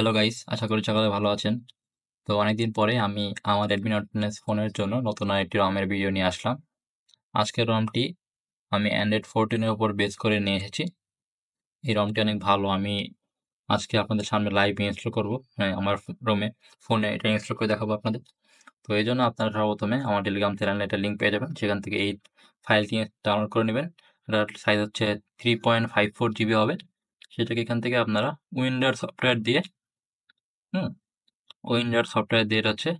hello guys আশা করি সকালে ভালো আছেন তো অনেকদিন পরে আমি আমার রেডমি নোটনেস ফোনের জন্য নতুন আরেকটি রমের ভিডিও নিয়ে আসলাম আজকের রমটি আমি অ্যান্ড্রয়েড ফোরটিনের ওপর বেস করে নিয়ে এসেছি এই রমটি অনেক ভালো আমি আজকে আপনাদের সামনে লাইভ ইনস্টল করবো আমার রোমে ফোনে এটা ইনস্টল করে দেখাবো আপনাদের তো এই জন্য আপনারা সর্বপ্রথমে আমার টেলিগ্রাম চ্যানেলে একটা লিঙ্ক পেয়ে যাবেন সেখান থেকে এই ফাইলটি ডাউনলোড করে নেবেন এটার সাইজ হচ্ছে three point five four GB হবে সেটাকে এখান থেকে আপনারা উইন্ডার সফটওয়্যার দিয়ে হুম উইন্ডার সফটওয়্যার দিয়ে হচ্ছে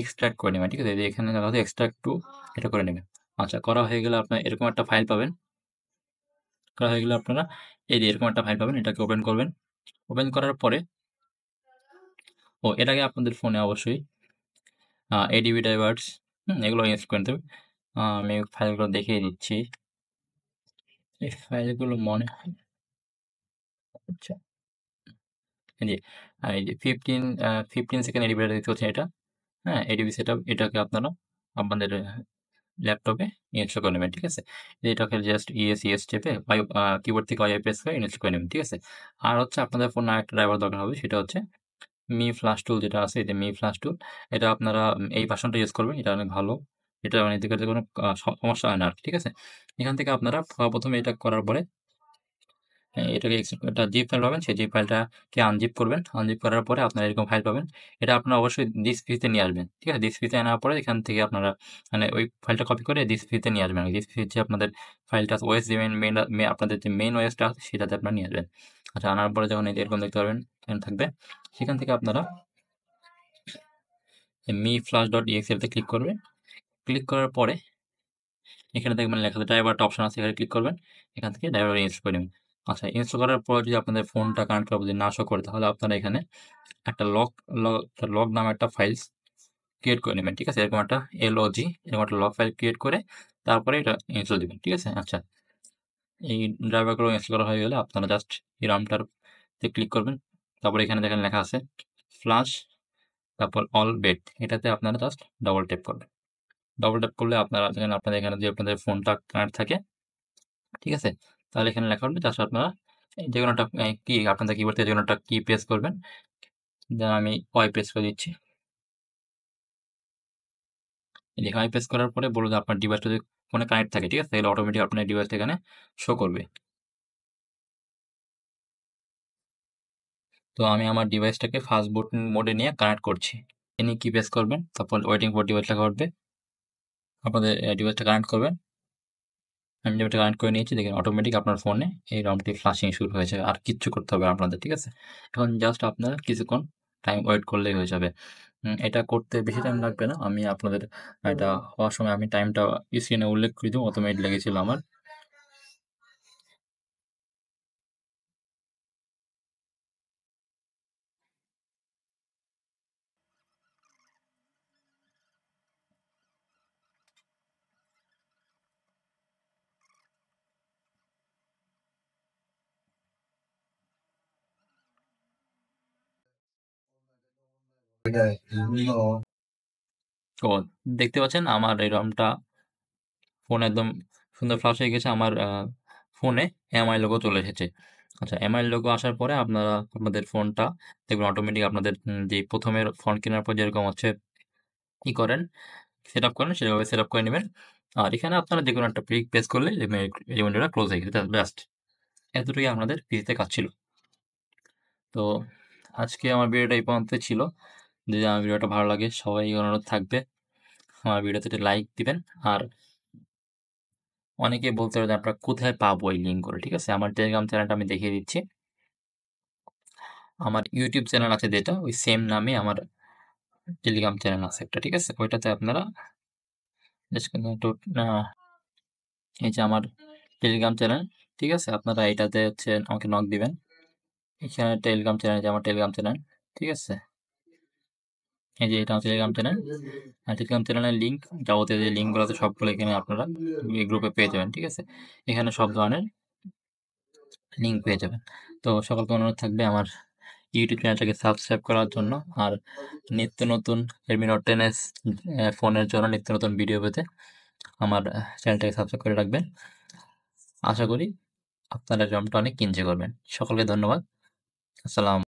এক্সট্রাক্ট করে নেবেন ঠিক আছে এখানে হচ্ছে এক্সট্রাক্ট টু এটা করে নেবেন আচ্ছা করা হয়ে গেলে আপনার এরকম একটা ফাইল পাবেন করা হয়ে গেলে আপনারা এই যে এরকম একটা ফাইল পাবেন এটাকে ওপেন করবেন ওপেন করার পরে ও এর আগে আপনাদের ফোনে অবশ্যই এডিবি ডাইভার্স এগুলো ইনস্টল করে দেবে আমি ফাইলগুলো দেখিয়ে দিচ্ছি এই ফাইলগুলো মনে হয় আচ্ছা এটা হ্যাঁ এডিবি সেট এটাকে আপনারা আপনাদের ল্যাপটপে ইনস্টল করে নেবেন ঠিক আছে এটাকে জাস্ট ইএস ইএস চেপে কিবোর্ড থেকে ওয়াই প্রেস করে ইনস্টল করে নেবেন ঠিক আছে আর হচ্ছে আপনাদের ফোন একটা ড্রাইভার দরকার হবে সেটা হচ্ছে মি ফ্লাশ টুল যেটা আছে এটা মি ফ্লাশ টুল এটা আপনারা এই ভাষণটা ইউজ করবেন এটা অনেক ভালো এটা অনেক দিকে কোনো সমস্যা হয় না আর ঠিক আছে এখান থেকে আপনারা প্রথমে এটা করার পরে হ্যাঁ, এটাকে একটা জিপ ফাইল পাবেন সেই জিপ ফাইলটাকে আনজিপ করবেন আনজিপ করার পরে আপনারা এরকম ফাইল পাবেন এটা আপনারা অবশ্যই ডিস ফিতে নিয়ে আসবেন ঠিক আছে ডিস ফিতে আনার পরে এখান থেকে আপনারা মানে ওই ফাইলটা কপি করে ডিস ফিতে নিয়ে আসবেন ডিস ফি যে আপনাদের ফাইলটা ওয়েস যে মেন মেন আপনাদের যে মেন ওয়েসটা আছে সেটাতে আপনারা নিয়ে আসবেন আচ্ছা আনার পরে যখন এরকম দেখতে পারবেন এখানে থাকবে সেখান থেকে আপনারা মি ফ্লাশ ডট এলতে ক্লিক করবেন ক্লিক করার পরে এখানে দেখবেন লেখা ড্রাইভারটা অপশন আছে এখানে ক্লিক করবেন এখান থেকে ড্রাইভার ইনস্টল করে নেবেন আচ্ছা ইনস্টল করার পর যদি আপনাদের ফোনটা কানেক্ট করা যদি না করে তাহলে আপনারা এখানে একটা লক লক নামে একটা ফাইলস ক্রিয়েট করে নেবেন ঠিক আছে এরকম একটা এলওজি এরকম একটা লক ফাইল ক্রিয়েট করে তারপরে এটা ইনস্টল দেবেন ঠিক আছে আচ্ছা এই ড্রাইভারগুলো ইনস্টল করা হয়ে গেলে আপনারা জাস্ট এই রামটার ক্লিক করবেন তারপরে এখানে দেখেন লেখা আছে ফ্লাশ তারপর অল বেড এটাতে আপনারা জাস্ট ডবল ট্যাপ করবেন ডবল ট্যাপ করলে আপনারা আপনাদের এখানে যে আপনাদের ফোনটা কানেক্ট থাকে ঠিক আছে তাহলে এখানে লেখা হবে চারশো আপনারা যে কোনোটা একটা কি আপনাদের কিবোর্ড থেকে যে কোনোটা একটা কি প্রেস করবেন যেমন আমি ওয়াই প্রেস করে দিচ্ছি এখানে ওয়াই প্রেস করার পরে বলুন আপনার ডিভাইসটা যদি কোনো কানেক্ট থাকে ঠিক আছে তাহলে অটোমেটিক আপনার ডিভাইসটা এখানে শো করবে তো আমি আমার ডিভাইসটাকে ফার্স্ট বুট মোডে নিয়ে কানেক্ট করছি এনি কি প্রেস করবেন তারপর ওয়েটিং ফর ডিভাইস লেখা উঠবে আপনাদের ডিভাইসটা কানেক্ট করবেন আমি যেটা কানেক্ট করে নিয়েছি দেখেন অটোমেটিক আপনার ফোনে এই রমটি ফ্লাশিং শুরু হয়েছে আর কিচ্ছু করতে হবে আপনাদের ঠিক আছে এখন জাস্ট আপনারা কিছুক্ষণ টাইম ওয়েট করলেই হয়ে যাবে এটা করতে বেশি টাইম লাগবে না আমি আপনাদের এটা হওয়ার সময় আমি টাইমটা স্ক্রিনে উল্লেখ করে দেবো অত মিনিট লেগেছিল আমার ও দেখতে পাচ্ছেন আমার এই রমটা ফোন একদম সুন্দর ফ্লাশ হয়ে গেছে আমার ফোনে এমআই লোগো চলে এসেছে আচ্ছা এমআই লোগো আসার পরে আপনারা আপনাদের ফোনটা দেখবেন অটোমেটিক আপনাদের যে প্রথমের ফোন কেনার পর যেরকম হচ্ছে ই করেন সেট আপ করেন সেভাবে সেট আপ করে নেবেন আর এখানে আপনারা যে কোনো একটা পিক পেস করলে রিমাইন্ডারটা ক্লোজ হয়ে গেছে ব্যাস্ট এতটুকুই আপনাদের পিসিতে কাজ ছিল তো আজকে আমার ভিডিওটা এই পর্যন্ত ছিল যদি আমার ভিডিওটা ভালো লাগে সবাই অনুরোধ থাকবে আমার ভিডিওতে একটা লাইক দিবেন আর অনেকে বলতে পারেন আপনারা কোথায় পাবো এই লিঙ্কগুলো ঠিক আছে আমার টেলিগ্রাম চ্যানেলটা আমি দেখিয়ে দিচ্ছি আমার ইউটিউব চ্যানেল আছে যেটা ওই সেম নামে আমার টেলিগ্রাম চ্যানেল আছে একটা ঠিক আছে ওইটাতে আপনারা এই যে আমার টেলিগ্রাম চ্যানেল ঠিক আছে আপনারা এটাতে হচ্ছে আমাকে নক দিবেন এখানে টেলিগ্রাম চ্যানেল যে আমার টেলিগ্রাম চ্যানেল ঠিক আছে এই যে এটা টেলিগ্রাম চ্যানেল আর টেলিগ্রাম চ্যানেলের লিঙ্ক যাবতীয় যে লিঙ্কগুলো আছে সবগুলো এখানে আপনারা এই গ্রুপে পেয়ে যাবেন ঠিক আছে এখানে সব ধরনের লিঙ্ক পেয়ে যাবেন তো সকলকে অনুরোধ থাকবে আমার ইউটিউব চ্যানেলটাকে সাবস্ক্রাইব করার জন্য আর নিত্য নতুন এডমি নট টেনেস ফোনের জন্য নিত্য নতুন ভিডিও পেতে আমার চ্যানেলটাকে সাবস্ক্রাইব করে রাখবেন আশা করি আপনারা জমটা অনেক কিনজে করবেন সকলকে ধন্যবাদ আসসালাম